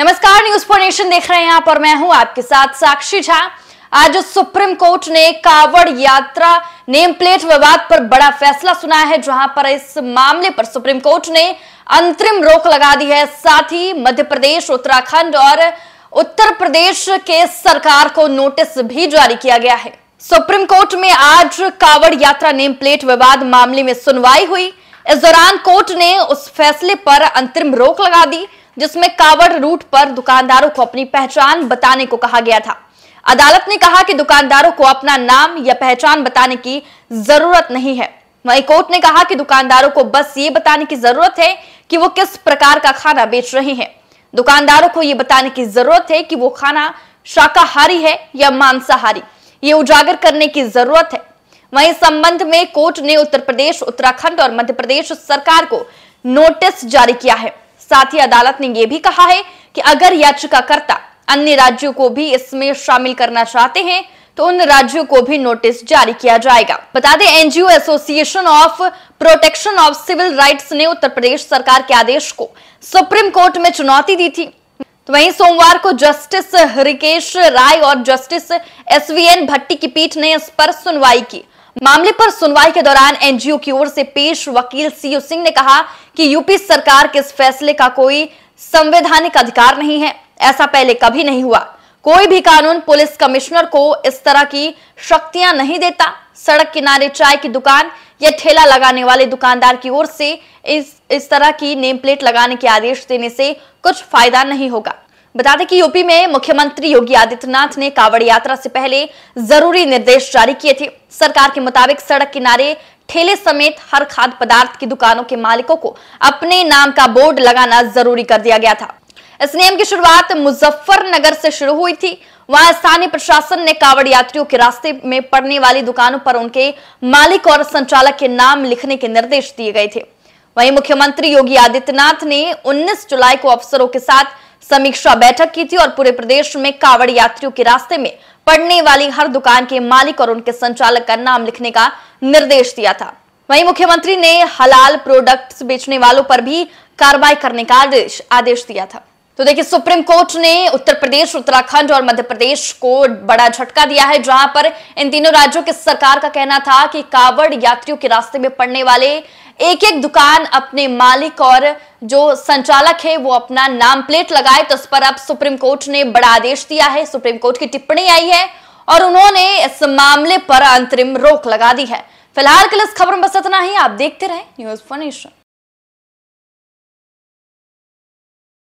नमस्कार news for nation देख रहे हैं आप और मैं हूं आपके साथ साक्षी झा आज सुप्रीम कोर्ट ने कावड़ यात्रा नेम प्लेट विवाद पर बड़ा फैसला सुना है जहां पर इस मामले पर सुप्रीम कोर्ट ने अंतरिम रोक लगा दी है साथ ही मध्य प्रदेश उत्तराखंड और उत्तर प्रदेश के सरकार को नोटिस भी जारी किया गया है सुप्रीम कोर्ट में आज कावड़ यात्रा नेम प्लेट विवाद मामले में सुनवाई हुई इस दौरान कोर्ट ने उस फैसले पर अंतरिम रोक लगा दी जिसमें कावड़ रूट पर दुकानदारों को अपनी पहचान बताने को कहा गया था अदालत ने कहा कि दुकानदारों को अपना नाम या पहचान बताने की जरूरत नहीं है वहीं कोर्ट ने कहा कि दुकानदारों को बस ये बताने की जरूरत है कि वो किस प्रकार का खाना बेच रहे हैं दुकानदारों को ये बताने की जरूरत है कि वो खाना शाकाहारी है या मांसाहारी ये उजागर करने की जरूरत है वहीं संबंध में कोर्ट ने उत्तर प्रदेश उत्तराखंड और मध्य प्रदेश सरकार को नोटिस जारी किया है साथ ही अदालत ने यह भी कहा है कि अगर याचिकाकर्ता अन्य राज्यों को भी इसमें शामिल करना चाहते हैं तो उन राज्यों को भी नोटिस जारी किया जाएगा बता दें NGO association of protection of civil rights ने उत्तर प्रदेश सरकार के आदेश को सुप्रीम कोर्ट में चुनौती दी थी तो वहीं सोमवार को जस्टिस हरिकेश राय और justice S V N Bhatti की पीठ ने इस पर सुनवाई की मामले पर सुनवाई के दौरान एनजीओ की ओर से पेश वकील सीयू सिंह ने कहा कि यूपी सरकार के इस फैसले का कोई संवैधानिक अधिकार नहीं है ऐसा पहले कभी नहीं हुआ कोई भी कानून पुलिस कमिश्नर को इस तरह की शक्तियां नहीं देता सड़क किनारे चाय की दुकान या ठेला लगाने वाले दुकानदार की ओर से इस इस तरह की नेम प्लेट लगाने के आदेश देने से कुछ फायदा नहीं होगा बता दें कि यूपी में मुख्यमंत्री योगी आदित्यनाथ ने कावड़ यात्रा से पहले जरूरी निर्देश जारी किए थे सरकार के मुताबिक सड़क किनारे ठेले समेत हर खाद्य पदार्थ की दुकानों के मालिकों को अपने नाम का बोर्ड लगाना जरूरी कर दिया गया था इस नियम की शुरुआत मुजफ्फरनगर से शुरू हुई थी वहां स्थानीय प्रशासन ने कावड़ यात्रियों के रास्ते में पड़ने वाली दुकानों पर उनके मालिक और संचालक के नाम लिखने के निर्देश दिए गए थे वहीं मुख्यमंत्री योगी आदित्यनाथ ने 19 जुलाई को अफसरों के साथ समीक्षा बैठक की थी और पूरे प्रदेश में कावड़ यात्रियों के रास्ते में पड़ने वाली हर दुकान के मालिक और उनके संचालक का नाम लिखने का निर्देश दिया था वहीं मुख्यमंत्री ने हलाल प्रोडक्ट्स बेचने वालों पर भी कार्रवाई करने का आदेश आदेश दिया था तो देखिए सुप्रीम कोर्ट ने उत्तर प्रदेश उत्तराखंड और मध्य प्रदेश को बड़ा झटका दिया है जहां पर इन तीनों राज्यों की सरकार का कहना था कि कावड़ यात्रियों के रास्ते में पड़ने वाले एक एक दुकान अपने मालिक और जो संचालक है वो अपना नाम प्लेट लगाए तो इस पर अब सुप्रीम कोर्ट ने बड़ा आदेश दिया है सुप्रीम कोर्ट की टिप्पणी आई है और उन्होंने इस मामले पर अंतरिम रोक लगा दी है फिलहाल के लिए इस खबर में बस इतना ही आप देखते रहे न्यूज फोनेशन